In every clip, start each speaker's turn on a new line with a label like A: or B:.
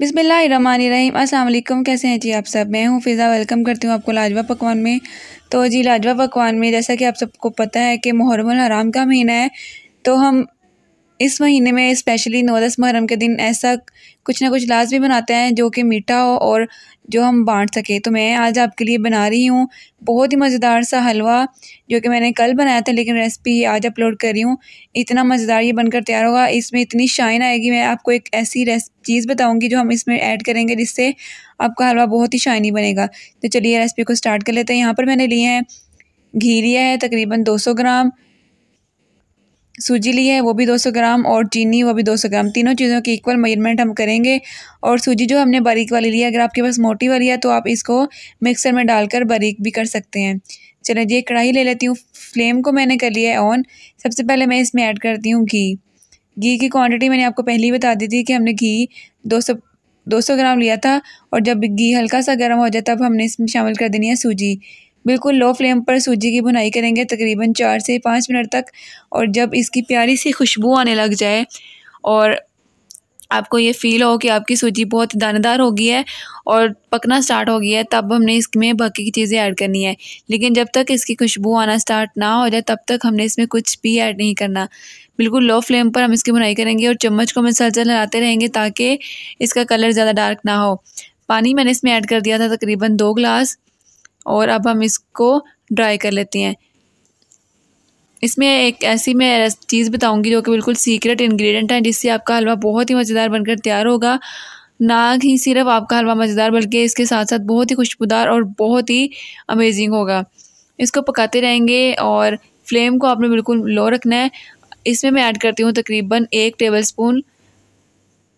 A: बिसमीम अल्लाम कैसे हैं जी आप सब मैं हूँ फ़िज़ा वेलकम करती हूँ आपको लाजवा पकवान में तो जी लाजवा पकवान में जैसा कि आप सबको पता है कि मुहर्रम हराम का महीना है तो हम इस महीने में स्पेशली नवदस मुहर्रम के दिन ऐसा कुछ ना कुछ लाजमी बनाते हैं जो कि मीठा हो और जो हम बांट सकें तो मैं आज आपके लिए बना रही हूँ बहुत ही मज़ेदार सा हलवा जो कि मैंने कल बनाया था लेकिन रेसिपी आज अपलोड कर रही हूँ इतना मज़ेदार ये बनकर तैयार होगा इसमें इतनी शाइन आएगी मैं आपको एक ऐसी चीज़ बताऊँगी जो हम इसमें ऐड करेंगे जिससे आपका हलवा बहुत ही शाइनी बनेगा तो चलिए रेसिपी को स्टार्ट कर लेते हैं यहाँ पर मैंने लिए हैं घी लिया है तकरीबन दो ग्राम सूजी ली है वो भी 200 ग्राम और चीनी वो भी 200 ग्राम तीनों चीज़ों की इक्वल मेजरमेंट हम करेंगे और सूजी जो हमने बारीक वाली ली है अगर आपके पास मोटी वाली है तो आप इसको मिक्सर में डालकर बारीक भी कर सकते हैं चलो जी कढ़ाई ले लेती हूँ फ्लेम को मैंने कर लिया है ऑन सबसे पहले मैं इसमें ऐड करती हूँ घी घी की क्वान्टिटी मैंने आपको पहले ही बता दी थी कि हमने घी दो 200 ग्राम लिया था और जब घी हल्का सा गर्म हो जाए तब हमने इसमें शामिल कर देनी है सूजी बिल्कुल लो फ्लेम पर सूजी की बुनाई करेंगे तकरीबन चार से पाँच मिनट तक और जब इसकी प्यारी सी खुशबू आने लग जाए और आपको ये फ़ील हो कि आपकी सूजी बहुत दानेदार हो गई है और पकना स्टार्ट हो गया है तब हमने इसमें बाकी की चीज़ें ऐड करनी है लेकिन जब तक इसकी खुशबू आना स्टार्ट ना हो जाए तब तक हमने इसमें कुछ भी ऐड नहीं करना बिल्कुल लो फ्लेम पर हम इसकी बुनाई करेंगे और चम्मच को मसलसल लगाते रहेंगे ताकि इसका कलर ज़्यादा डार्क ना हो पानी मैंने इसमें ऐड कर दिया था तकरीबन दो गिलास और अब हम इसको ड्राई कर लेते हैं इसमें एक ऐसी मैं चीज़ बताऊंगी जो कि बिल्कुल सीक्रेट इंग्रेडिएंट है जिससे आपका हलवा बहुत ही मज़ेदार बनकर तैयार होगा ना ही सिर्फ आपका हलवा मज़ेदार बल्कि इसके साथ साथ बहुत ही खुशबूदार और बहुत ही अमेजिंग होगा इसको पकाते रहेंगे और फ्लेम को आपने बिल्कुल लो रखना है इसमें मैं ऐड करती हूँ तकरीबन एक टेबल स्पून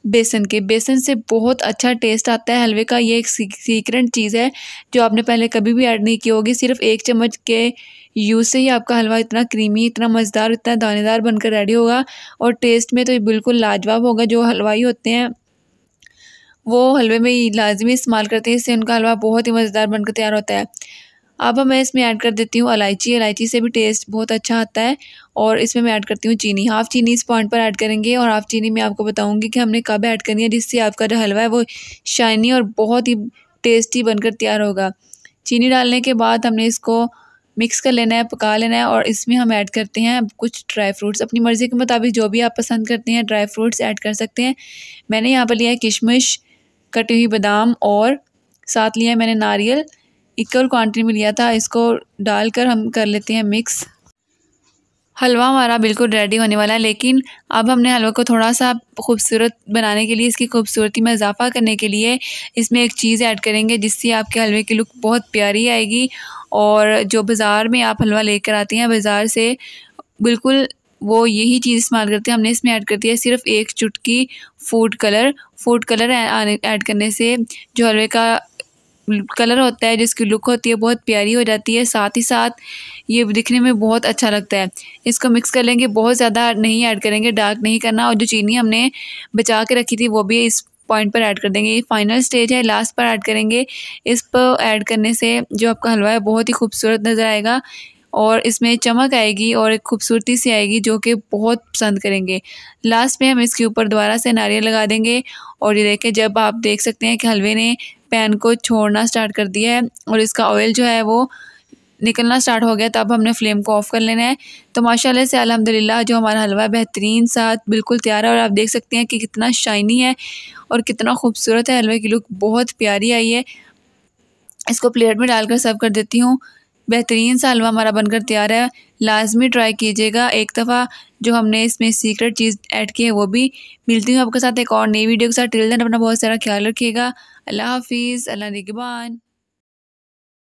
A: बेसन के बेसन से बहुत अच्छा टेस्ट आता है हलवे का ये एक सीक्रेट चीज़ है जो आपने पहले कभी भी ऐड नहीं की होगी सिर्फ एक चम्मच के यूज़ से ही आपका हलवा इतना क्रीमी इतना मज़ेदार इतना दानेदार बनकर रेडी होगा और टेस्ट में तो बिल्कुल लाजवाब होगा जो हलवाई होते हैं वो हलवे में लाजमी इस्तेमाल करते हैं इससे उनका हलवा बहुत ही मज़ेदार बनकर तैयार होता है अब मैं इसमें ऐड कर देती हूँ इलायची इलायची से भी टेस्ट बहुत अच्छा आता है और इसमें मैं ऐड करती हूँ चीनी हाफ़ चीनी इस पॉइंट पर ऐड करेंगे और हाफ़ चीनी मैं आपको बताऊँगी कि हमने कब ऐड करनी है जिससे आपका जो हलवा है वो शाइनी और बहुत ही टेस्टी बनकर तैयार होगा चीनी डालने के बाद हमने इसको मिक्स कर लेना है पका लेना है और इसमें हम ऐड करते हैं कुछ ड्राई फ्रूट्स अपनी मर्ज़ी के मुताबिक जो भी आप पसंद करते हैं ड्राई फ्रूट्स ऐड कर सकते हैं मैंने यहाँ पर लिया है किशमिश कटी हुई बादाम और साथ लिया है मैंने नारियल इक्वल क्वांटिटी में लिया था इसको डालकर हम कर लेते हैं मिक्स हलवा हमारा बिल्कुल रेडी होने वाला है लेकिन अब हमने हलवा को थोड़ा सा खूबसूरत बनाने के लिए इसकी खूबसूरती में इजाफ़ा करने के लिए इसमें एक चीज़ ऐड करेंगे जिससे आपके हलवे की लुक बहुत प्यारी आएगी और जो बाज़ार में आप हलवा लेकर आते हैं बाज़ार से बिल्कुल वो यही चीज़ इस्तेमाल करते हैं हमने इसमें ऐड कर दिया सिर्फ एक चुटकी food colour food colour add करने से जो हलवे का कलर होता है जिसकी लुक होती है बहुत प्यारी हो जाती है साथ ही साथ ये दिखने में बहुत अच्छा लगता है इसको मिक्स कर लेंगे बहुत ज़्यादा नहीं ऐड करेंगे डार्क नहीं करना और जो चीनी हमने बचा के रखी थी वो भी इस पॉइंट पर ऐड कर देंगे ये फाइनल स्टेज है लास्ट पर ऐड करेंगे इस पर ऐड करने से जो आपका हलवा है बहुत ही खूबसूरत नज़र आएगा और इसमें चमक आएगी और एक खूबसूरती सी आएगी जो कि बहुत पसंद करेंगे लास्ट में हम इसके ऊपर दोबारा से नारियल लगा देंगे और ये देखें जब आप देख सकते हैं कि हलवे ने पैन को छोड़ना स्टार्ट कर दिया है और इसका ऑयल जो है वो निकलना स्टार्ट हो गया तब हमने फ्लेम को ऑफ़ कर लेना है तो माशाल्लाह से अल्हम्दुलिल्लाह जो हमारा हलवा बेहतरीन साथ बिल्कुल तैयार है और आप देख सकते हैं कि कितना शाइनी है और कितना खूबसूरत है हलवे की लुक बहुत प्यारी आई है इसको प्लेट में डालकर सर्व कर देती हूँ बेहतरीन सा हलवा हमारा बनकर तैयार है लाजमी ट्राई कीजिएगा एक दफ़ा जो हमने इसमें सीक्रेट चीज़ ऐड की है वो भी मिलती हूँ आपके साथ एक और नई वीडियो के साथ टिल दिन अपना बहुत सारा ख्याल रखिएगा अल्लाह हाफिज़ अल्लाह निगबान